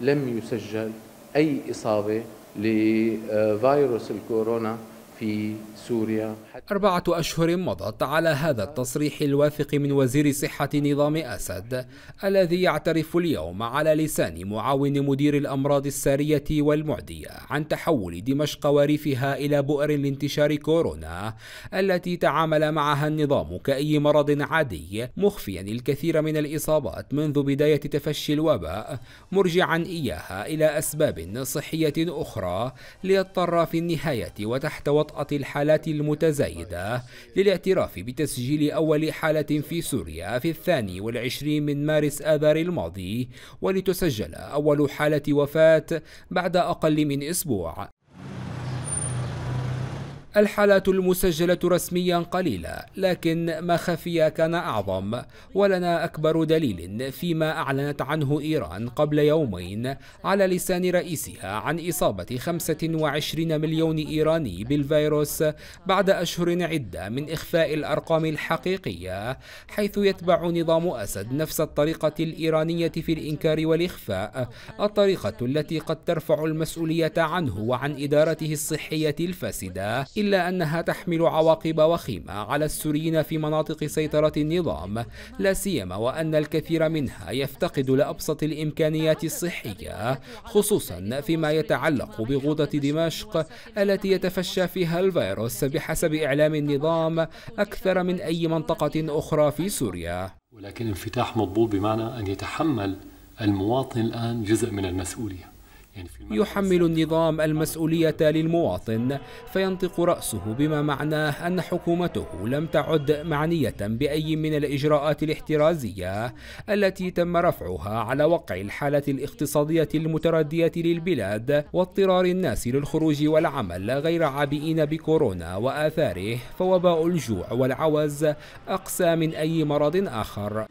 لم يسجل أي إصابة لفيروس الكورونا في سوريا أربعة أشهر مضت على هذا التصريح الواثق من وزير صحة نظام أسد الذي يعترف اليوم على لسان معاون مدير الأمراض السارية والمعدية عن تحول دمشق وريفها إلى بؤر لانتشار كورونا التي تعامل معها النظام كأي مرض عادي مخفيا الكثير من الإصابات منذ بداية تفشي الوباء مرجعا إياها إلى أسباب صحية أخرى ليضطر في النهاية وتحت وطن وطأة الحالات المتزايدة للاعتراف بتسجيل أول حالة في سوريا في الثاني والعشرين من مارس آذار الماضي ولتسجل أول حالة وفاة بعد أقل من أسبوع الحالات المسجلة رسميا قليلة لكن ما خفي كان أعظم ولنا أكبر دليل فيما أعلنت عنه إيران قبل يومين على لسان رئيسها عن إصابة 25 مليون إيراني بالفيروس بعد أشهر عدة من إخفاء الأرقام الحقيقية حيث يتبع نظام أسد نفس الطريقة الإيرانية في الإنكار والإخفاء الطريقة التي قد ترفع المسؤولية عنه وعن إدارته الصحية الفاسدة إلا أنها تحمل عواقب وخيمة على السوريين في مناطق سيطرة النظام لا سيما وأن الكثير منها يفتقد لأبسط الإمكانيات الصحية خصوصا فيما يتعلق بغوطة دمشق التي يتفشى فيها الفيروس بحسب إعلام النظام أكثر من أي منطقة أخرى في سوريا ولكن انفتاح مضبوط بمعنى أن يتحمل المواطن الآن جزء من المسؤولية يعني يحمل النظام المسؤولية للمواطن فينطق رأسه بما معناه أن حكومته لم تعد معنية بأي من الإجراءات الاحترازية التي تم رفعها على وقع الحالة الاقتصادية المتردية للبلاد واضطرار الناس للخروج والعمل غير عابئين بكورونا وآثاره فوباء الجوع والعوز أقسى من أي مرض آخر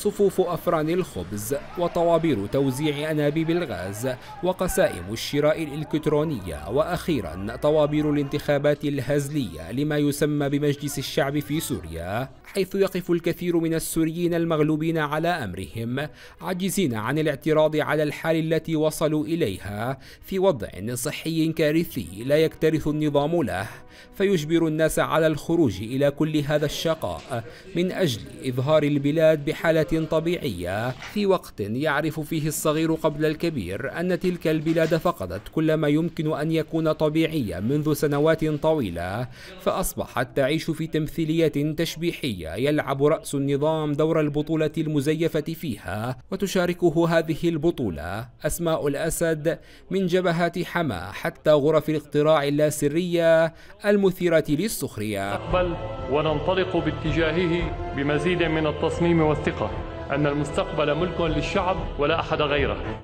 صفوف أفران الخبز وطوابير توزيع أنابيب الغاز وقسائم الشراء الإلكترونية وأخيرا طوابير الانتخابات الهزلية لما يسمى بمجلس الشعب في سوريا حيث يقف الكثير من السوريين المغلوبين على أمرهم عاجزين عن الاعتراض على الحال التي وصلوا إليها في وضع صحي كارثي لا يكترث النظام له فيجبر الناس على الخروج إلى كل هذا الشقاء من أجل إظهار البلاد بحالة طبيعية في وقت يعرف فيه الصغير قبل الكبير أن تلك البلاد فقدت كل ما يمكن أن يكون طبيعيا منذ سنوات طويلة فأصبحت تعيش في تمثيلية تشبيحية يلعب رأس النظام دور البطولة المزيفة فيها وتشاركه هذه البطولة أسماء الأسد من جبهات حما حتى غرف الاقتراع اللاسرية المثيرة للسخرية نقبل وننطلق باتجاهه بمزيد من التصميم والثقة أن المستقبل ملك للشعب ولا أحد غيره